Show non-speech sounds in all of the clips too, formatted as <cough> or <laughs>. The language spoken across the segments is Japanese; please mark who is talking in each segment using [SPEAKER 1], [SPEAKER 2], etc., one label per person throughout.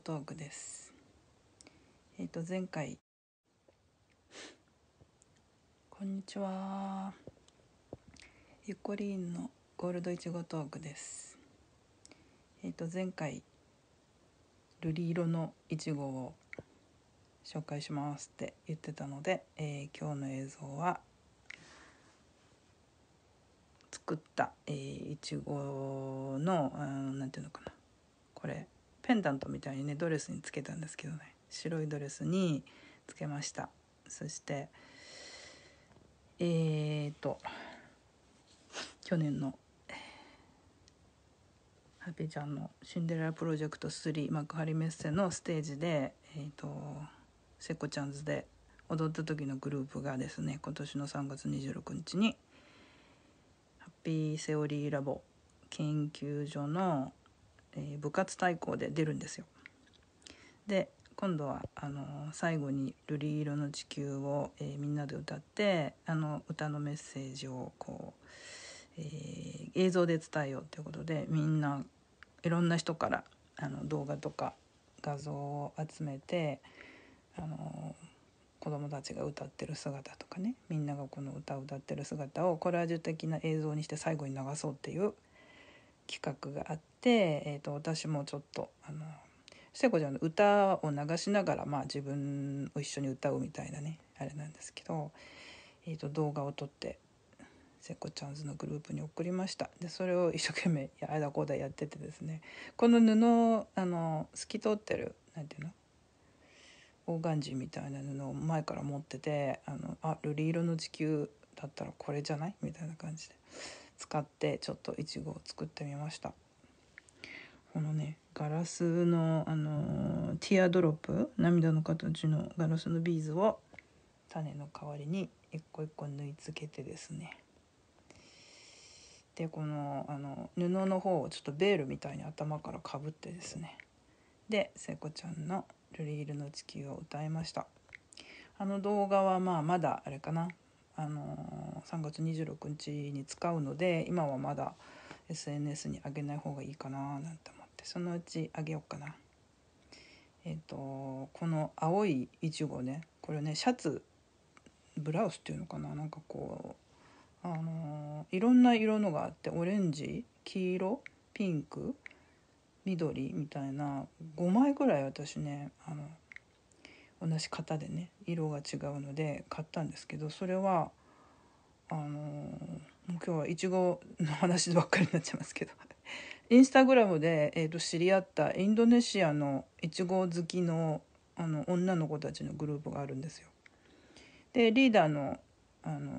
[SPEAKER 1] トークです。えっ、ー、と前回こんにちは。ゆっこりんのゴールドいちごトークです。えっ、ー、と前回瑠璃色のいちごを紹介しますって言ってたので、えー、今日の映像は作った、えー、いちごの何て言うのかなこれペンダントみたいにねドレスにつけたんですけどね白いドレスにつけましたそしてえー、っと去年のハピちゃんの「シンデレラプロジェクト3幕張メッセ」のステージで、えーと、とセコちゃんズで踊った時のグループがですね今年の3月26日にハッピーセオリーラボ研究所のえー、部活対抗で出るんですよ。で今度はあの最後に「瑠璃色の地球を」を、えー、みんなで歌ってあの歌のメッセージをこう、えー、映像で伝えようということでみんないろんな人からあの動画とか画像を集めてあの子どもたちが歌ってる姿とかねみんながこの歌を歌ってる姿をコラージュ的な映像にして最後に流そうっていう企画があって、えーと、私もちょっとあの聖子ちゃんの歌を流しながら、まあ、自分を一緒に歌うみたいなねあれなんですけど、えーと、動画を撮って聖子ちゃんズのグループに送りましたでそれを一生懸命あだこうだやっててですねこの布あの透き通ってる何ていうのオーガンジーみたいな布を前から持っててあのあ瑠璃色の地球だったらこれじゃないみたいな感じで。使ってちょっといちごを作ってみましたこのねガラスのあのティアドロップ涙の形のガラスのビーズを種の代わりに一個一個縫い付けてですねでこのあの布の方をちょっとベールみたいに頭からかぶってですねで聖子ちゃんの「ルリールの地球」を歌いましたあの動画はまあまだあれかなあの3月26日に使うので今はまだ SNS に上げない方がいいかななんて思ってそのうち上げようかな。えっ、ー、とこの青いいちごねこれねシャツブラウスっていうのかななんかこう、あのいろんな色のがあってオレンジ黄色ピンク緑みたいな5枚ぐらい私ねあの同じ型でね色が違うので買ったんですけどそれはあの今日はいちごの話ばっかりになっちゃいますけど <laughs> インスタグラムで、えー、と知り合ったインドネシアのいちご好きのあの女の子たちのグループがあるんですよ。でリーダーの、あの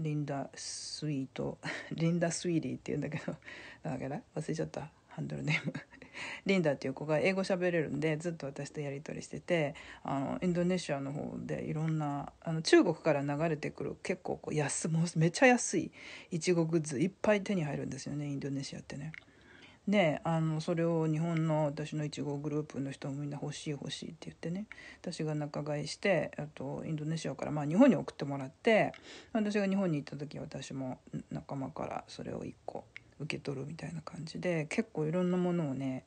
[SPEAKER 1] リンダ・スイート <laughs> リンダ・スウィーリーっていうんだけどだから忘れちゃったハンドルネームリンダっていう子が英語喋れるんでずっと私とやり取りしててあのインドネシアの方でいろんなあの中国から流れてくる結構こう安もうめちゃ安いいちごグッズいっぱい手に入るんですよねインドネシアってね。であのそれを日本の私のいちごグループの人もみんな欲しい欲しいって言ってね私が仲買いしてあとインドネシアから、まあ、日本に送ってもらって私が日本に行った時私も仲間からそれを1個受け取るみたいな感じで結構いろんなものをね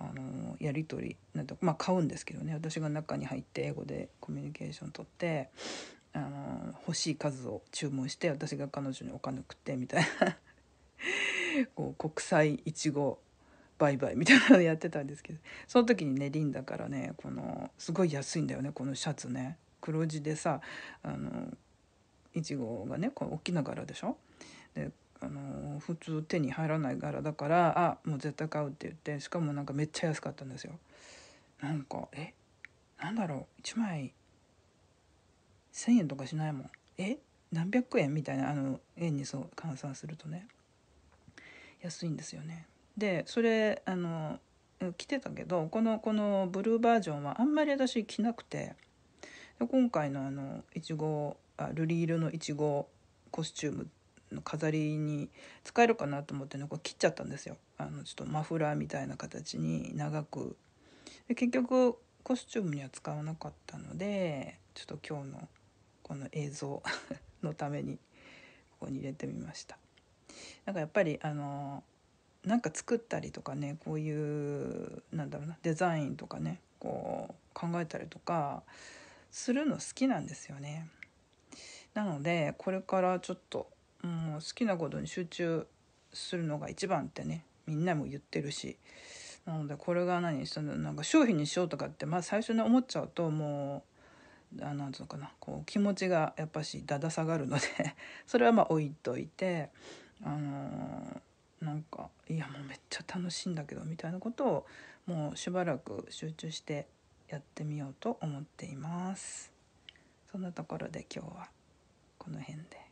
[SPEAKER 1] あのやり取りなどまあ買うんですけどね私が中に入って英語でコミュニケーション取ってあの欲しい数を注文して私が彼女にお金送ってみたいな <laughs> こう国際いちご売買みたいなのやってたんですけどその時にねリンダからねこのすごい安いんだよねこのシャツね黒地でさあのいちごがねこう大きな柄でしょであの普通手に入らない柄だからあもう絶対買うって言ってしかもなんかめっちゃ安かったんですよなんかえなんだろう1枚1,000円とかしないもんえ何百円みたいなあの円にそう換算するとね安いんですよねでそれあの着てたけどこのこのブルーバージョンはあんまり私着なくて今回のあのいちごルリ色のいちごコスチュームの飾りに使えるかなと思ってね切っちゃったんですよあのちょっとマフラーみたいな形に長くで結局コスチュームには使わなかったのでちょっと今日のこの映像 <laughs> のためにここに入れてみましたなんかやっぱりあのなんか作ったりとかねこういうなんだろうなデザインとかねこう考えたりとかするの好きなんですよねなのでこれからちょっともう好きなことに集中するのが一番ってねみんなも言ってるしなのでこれが何そのなんか商品にしようとかってまあ最初に思っちゃうともうあなんつうのかなこう気持ちがやっぱしだだ下がるので <laughs> それはまあ置いといてあのー、なんかいやもうめっちゃ楽しいんだけどみたいなことをもうしばらく集中してやってみようと思っています。そんなところで今日はこの辺で。